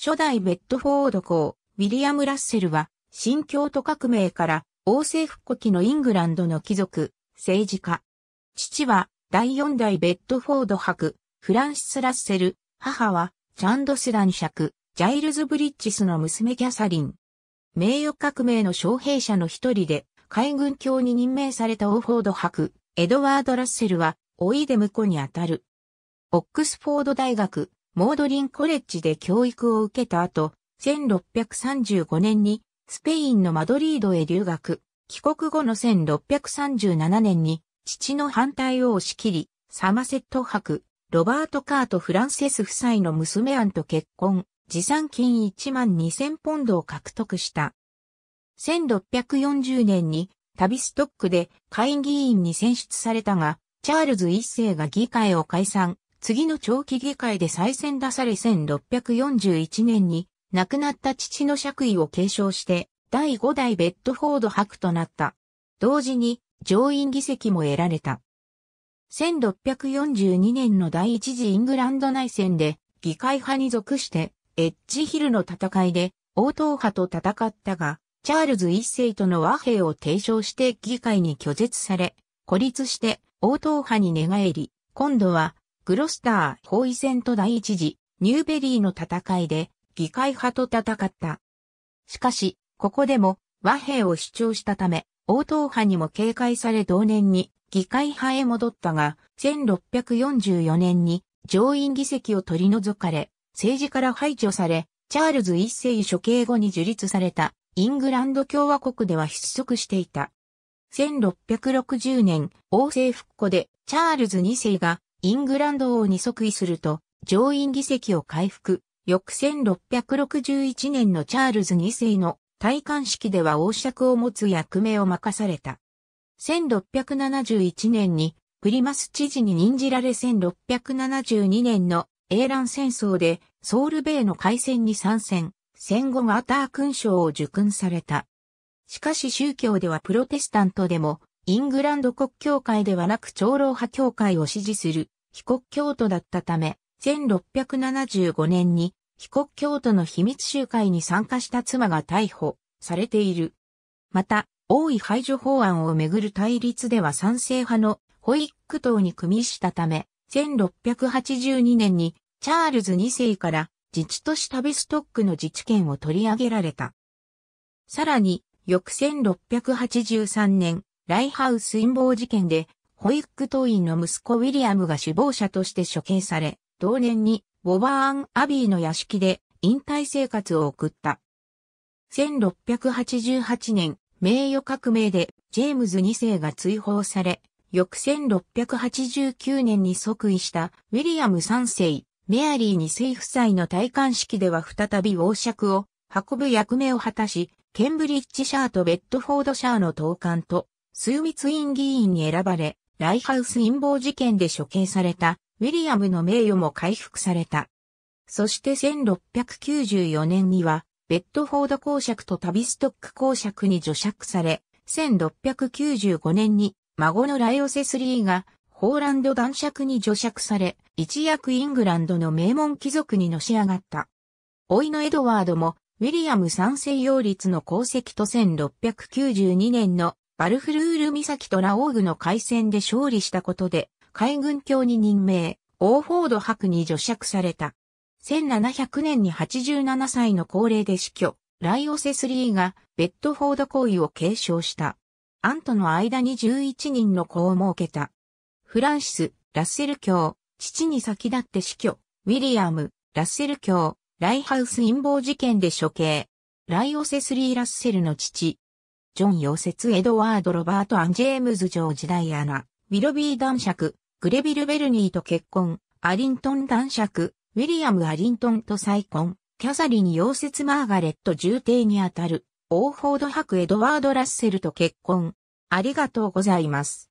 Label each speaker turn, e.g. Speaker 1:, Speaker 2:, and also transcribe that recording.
Speaker 1: 初代ベッドフォード公、ウィリアム・ラッセルは、新教徒革命から王政復古期のイングランドの貴族、政治家。父は、第四代ベッドフォード伯、フランシス・ラッセル、母は、チャンドスン爵、ジャイルズ・ブリッジスの娘キャサリン。名誉革命の将兵者の一人で、海軍教に任命されたオーフォード伯、エドワード・ラッセルは、老いで婿にあたる。オックスフォード大学、モードリンコレッジで教育を受けた後、1635年にスペインのマドリードへ留学。帰国後の1637年に父の反対を押し切り、サマセット博、ロバート・カート・フランセス夫妻の娘アンと結婚、持参金1万2000ポンドを獲得した。1640年にタビストックで下院議員に選出されたが、チャールズ一世が議会を解散、次の長期議会で再選出され1641年に亡くなった父の爵位を継承して第5代ベッドフォード博となった。同時に上院議席も得られた。1642年の第一次イングランド内戦で議会派に属してエッジヒルの戦いで王答派と戦ったが、チャールズ一世との和平を提唱して議会に拒絶され、孤立して王答派に寝返り、今度はグロスター包囲戦と第一次ニューベリーの戦いで議会派と戦った。しかし、ここでも和平を主張したため、応答派にも警戒され同年に議会派へ戻ったが、1644年に上院議席を取り除かれ、政治から排除され、チャールズ一世処刑後に樹立されたイングランド共和国では失速していた。1660年、王政復古でチャールズ2世がイングランド王に即位すると、上院議席を回復、翌1661年のチャールズ2世の戴冠式では王爵を持つ役目を任された。1671年にプリマス知事に任じられ1672年の英乱戦争でソウルベイの海戦に参戦、戦後ガーター勲章を受勲された。しかし宗教ではプロテスタントでもイングランド国教会ではなく長老派教会を支持する非国教徒だったため、1675年に非国教徒の秘密集会に参加した妻が逮捕されている。また、王位排除法案をめぐる対立では賛成派のホイック党に組みしたため、1682年にチャールズ2世から自治都市タビストックの自治権を取り上げられた。さらに、翌1683年、ライハウス陰謀事件で、ホイック党員の息子ウィリアムが首謀者として処刑され、同年にボバーン・アビーの屋敷で引退生活を送った。1688年、名誉革命でジェームズ2世が追放され、翌1689年に即位したウィリアム3世、メアリー2世夫妻の戴冠式では再び王爵を運ぶ役目を果たし、ケンブリッジシャーとベッドフォードシャーの統監とスミツイン議員に選ばれ、ライハウス陰謀事件で処刑された、ウィリアムの名誉も回復された。そして1694年には、ベッドフォード公爵とタビストック公爵に除爵され、1695年に孫のライオセスリーがホーランド男爵に除爵され、一躍イングランドの名門貴族にのし上がった。老いのエドワードもウィリアム三世擁立の功績と1692年のバルフルール岬とラオーグの海戦で勝利したことで、海軍卿に任命、オーフォード伯に除釈された。1700年に87歳の高齢で死去、ライオセスリーがベッドフォード行為を継承した。アントの間に11人の子を設けた。フランシス、ラッセル卿、父に先立って死去、ウィリアム、ラッセル卿、ライハウス陰謀事件で処刑。ライオセスリー・ラッセルの父、ジョン・溶接エドワード・ロバート・アン・ジェームズ・ジョージ・ダイアナ、ウィロビー男爵、グレビル・ベルニーと結婚、アリントン男爵、ウィリアム・アリントンと再婚、キャサリン・溶接マーガレット重帝にあたる、オーフォード博エドワード・ラッセルと結婚。ありがとうございます。